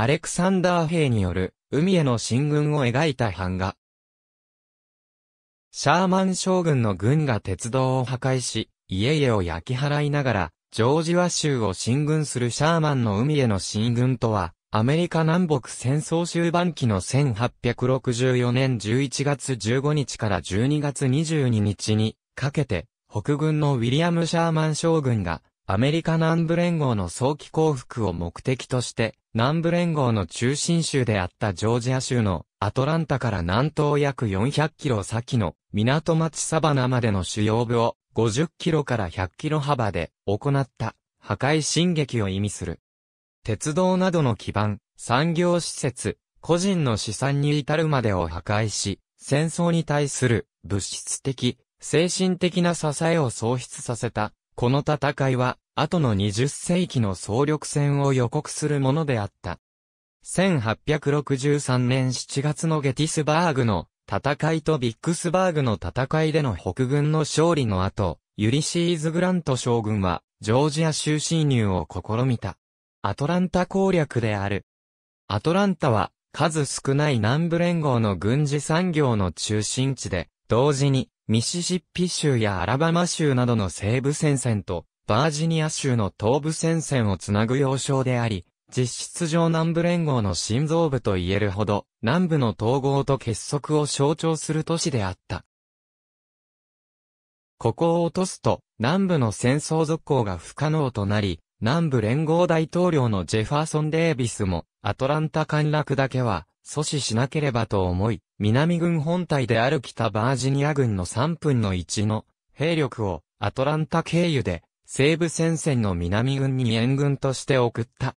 アレクサンダー兵による海への進軍を描いた版画。シャーマン将軍の軍が鉄道を破壊し、家々を焼き払いながら、ジョージワ州を進軍するシャーマンの海への進軍とは、アメリカ南北戦争終盤期の1864年11月15日から12月22日にかけて、北軍のウィリアム・シャーマン将軍がアメリカ南部連合の早期降伏を目的として、南部連合の中心州であったジョージア州のアトランタから南東約400キロ先の港町サバナまでの主要部を50キロから100キロ幅で行った破壊進撃を意味する。鉄道などの基盤、産業施設、個人の資産に至るまでを破壊し、戦争に対する物質的、精神的な支えを喪失させたこの戦いは、後の20世紀の総力戦を予告するものであった。1863年7月のゲティスバーグの戦いとビックスバーグの戦いでの北軍の勝利の後、ユリシーズ・グラント将軍は、ジョージア州侵入を試みた。アトランタ攻略である。アトランタは、数少ない南部連合の軍事産業の中心地で、同時に、ミシシッピ州やアラバマ州などの西部戦線と、バージニア州の東部戦線をつなぐ要衝であり、実質上南部連合の心臓部と言えるほど、南部の統合と結束を象徴する都市であった。ここを落とすと、南部の戦争続行が不可能となり、南部連合大統領のジェファーソン・デービスも、アトランタ陥落だけは、阻止しなければと思い、南軍本体である北バージニア軍の3分の1の兵力をアトランタ経由で西部戦線の南軍に援軍として送った。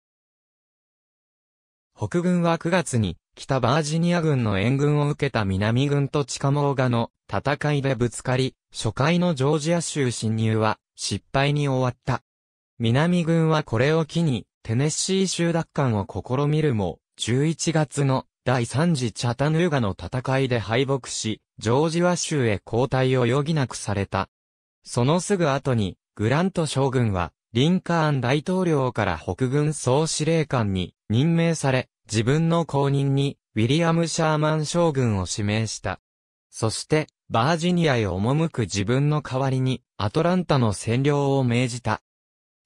北軍は9月に北バージニア軍の援軍を受けた南軍と地下モーガの戦いでぶつかり、初回のジョージア州侵入は失敗に終わった。南軍はこれを機にテネッシー州奪還を試みるも、11月の第3次チャタヌーガの戦いで敗北し、ジョージワ州へ交代を余儀なくされた。そのすぐ後に、グラント将軍は、リンカーン大統領から北軍総司令官に任命され、自分の後任に、ウィリアム・シャーマン将軍を指名した。そして、バージニアへ赴く自分の代わりに、アトランタの占領を命じた。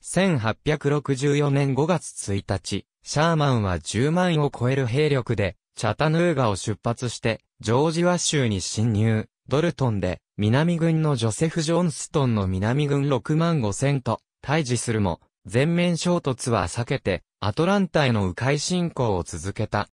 1864年5月1日、シャーマンは10万を超える兵力で、チャタヌーガを出発して、ジョージワ州に侵入、ドルトンで、南軍のジョセフ・ジョンストンの南軍6万5千と、対峙するも、全面衝突は避けて、アトランタへの迂回進行を続けた。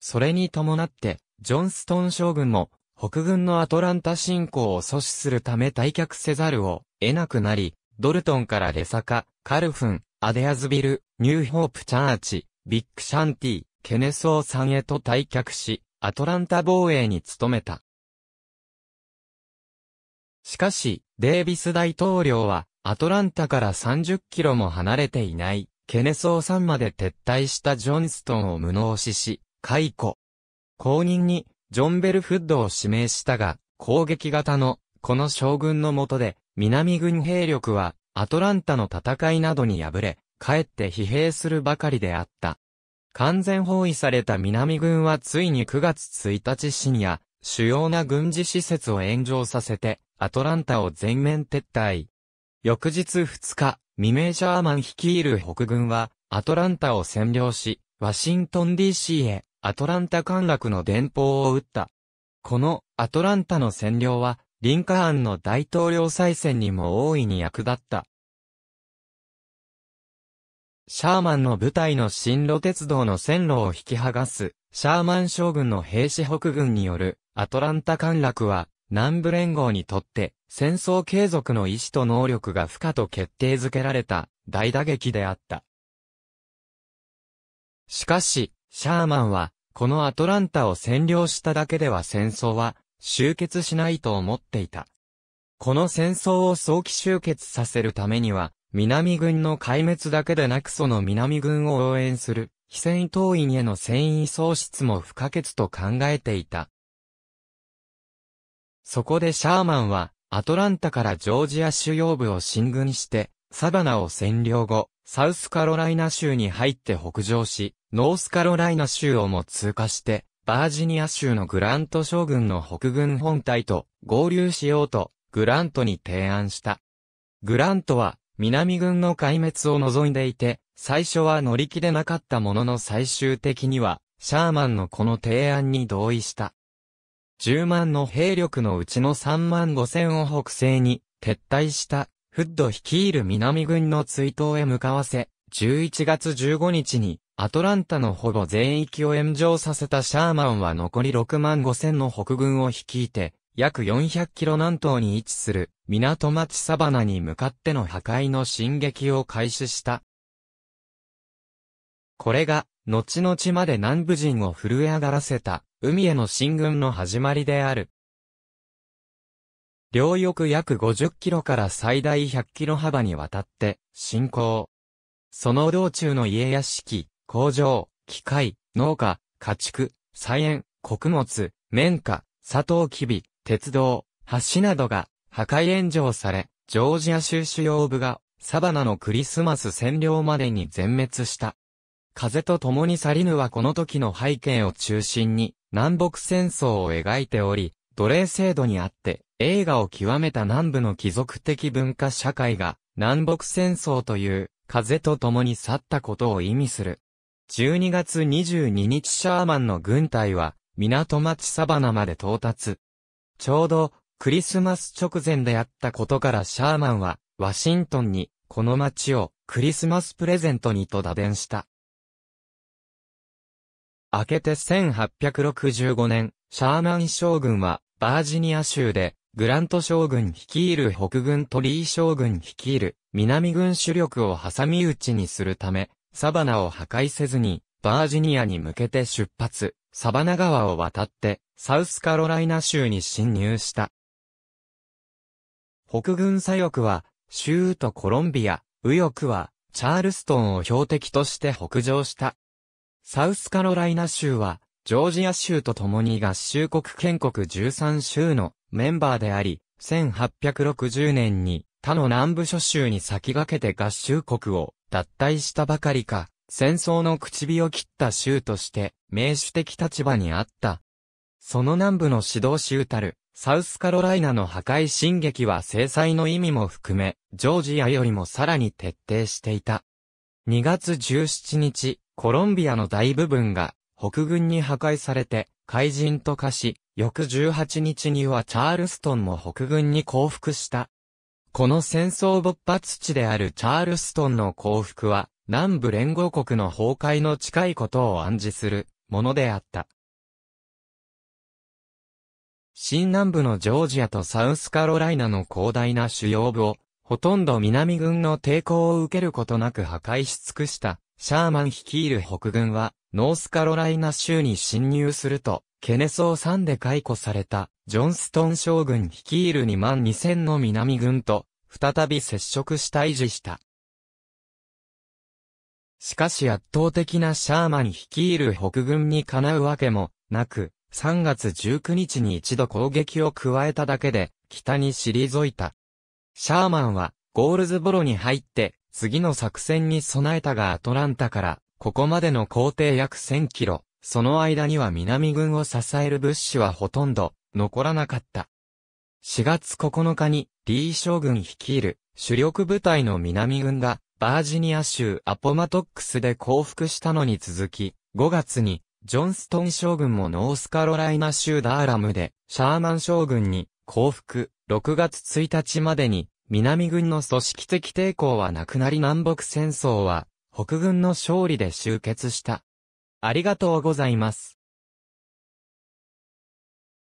それに伴って、ジョンストン将軍も、北軍のアトランタ侵攻を阻止するため退却せざるを得なくなり、ドルトンからレサカ、カルフン、アデアズビル、ニューホープチャーチ、ビッグシャンティ、ケネソーさんへと退却し、アトランタ防衛に努めた。しかし、デービス大統領は、アトランタから30キロも離れていない、ケネソーんまで撤退したジョンストンを無能視し、解雇。後任に、ジョンベルフッドを指名したが、攻撃型の、この将軍の下で、南軍兵力は、アトランタの戦いなどに敗れ、かえって疲弊するばかりであった。完全包囲された南軍はついに9月1日深夜、主要な軍事施設を炎上させて、アトランタを全面撤退。翌日2日、未明シャーマン率いる北軍は、アトランタを占領し、ワシントン DC へ、アトランタ陥落の電報を打った。この、アトランタの占領は、リンカーンの大統領再選にも大いに役立った。シャーマンの部隊の進路鉄道の線路を引き剥がす、シャーマン将軍の兵士北軍によるアトランタ陥落は、南部連合にとって、戦争継続の意思と能力が不可と決定づけられた大打撃であった。しかし、シャーマンは、このアトランタを占領しただけでは戦争は終結しないと思っていた。この戦争を早期終結させるためには、南軍の壊滅だけでなくその南軍を応援する、非戦闘員への戦意喪失も不可欠と考えていた。そこでシャーマンは、アトランタからジョージア主要部を進軍して、サバナを占領後、サウスカロライナ州に入って北上し、ノースカロライナ州をも通過して、バージニア州のグラント将軍の北軍本隊と合流しようと、グラントに提案した。グラントは、南軍の壊滅を望んでいて、最初は乗り気でなかったものの最終的には、シャーマンのこの提案に同意した。10万の兵力のうちの3万5千を北西に撤退したフッド率いる南軍の追悼へ向かわせ、11月15日にアトランタのほぼ全域を炎上させたシャーマンは残り6万5千の北軍を率いて約400キロ南東に位置する港町サバナに向かっての破壊の進撃を開始した。これが、後々まで南部人を震え上がらせた、海への進軍の始まりである。両翼約50キロから最大100キロ幅にわたって、進行。その道中の家屋敷、工場、機械、農家、家畜、菜園、穀物、綿花、サトウキビ、鉄道、橋などが破壊炎上され、ジョージア州主要部がサバナのクリスマス占領までに全滅した。風と共に去りぬはこの時の背景を中心に南北戦争を描いており、奴隷制度にあって映画を極めた南部の貴族的文化社会が南北戦争という風と共に去ったことを意味する。12月22日シャーマンの軍隊は港町サバナまで到達。ちょうどクリスマス直前であったことからシャーマンはワシントンにこの街をクリスマスプレゼントにと打電した。明けて1865年、シャーマン将軍はバージニア州でグラント将軍率いる北軍トリー将軍率いる南軍主力を挟み撃ちにするため、サバナを破壊せずにバージニアに向けて出発。サバナ川を渡って、サウスカロライナ州に侵入した。北軍左翼は、州とコロンビア、右翼は、チャールストンを標的として北上した。サウスカロライナ州は、ジョージア州と共に合衆国建国13州のメンバーであり、1860年に他の南部諸州に先駆けて合衆国を脱退したばかりか、戦争の口火を切った州として名主的立場にあった。その南部の指導州たる、サウスカロライナの破壊進撃は制裁の意味も含め、ジョージアよりもさらに徹底していた。2月17日、コロンビアの大部分が北軍に破壊されて、怪人と化し、翌18日にはチャールストンも北軍に降伏した。この戦争勃発地であるチャールストンの降伏は、南部連合国の崩壊の近いことを暗示するものであった。新南部のジョージアとサウスカロライナの広大な主要部を、ほとんど南軍の抵抗を受けることなく破壊し尽くした、シャーマン率いる北軍は、ノースカロライナ州に侵入すると、ケネソー3で解雇された、ジョンストン将軍率いる2万2000の南軍と、再び接触した維持した。しかし圧倒的なシャーマン率いる北軍にかなうわけもなく、3月19日に一度攻撃を加えただけで、北に退いた。シャーマンは、ゴールズボロに入って、次の作戦に備えたがアトランタから、ここまでの工程約1000キロ、その間には南軍を支える物資はほとんど、残らなかった。4月9日に、リー将軍率いる、主力部隊の南軍が、バージニア州アポマトックスで降伏したのに続き、5月に、ジョンストン将軍もノースカロライナ州ダーラムで、シャーマン将軍に降伏、6月1日までに、南軍の組織的抵抗はなくなり南北戦争は、北軍の勝利で終結した。ありがとうございます。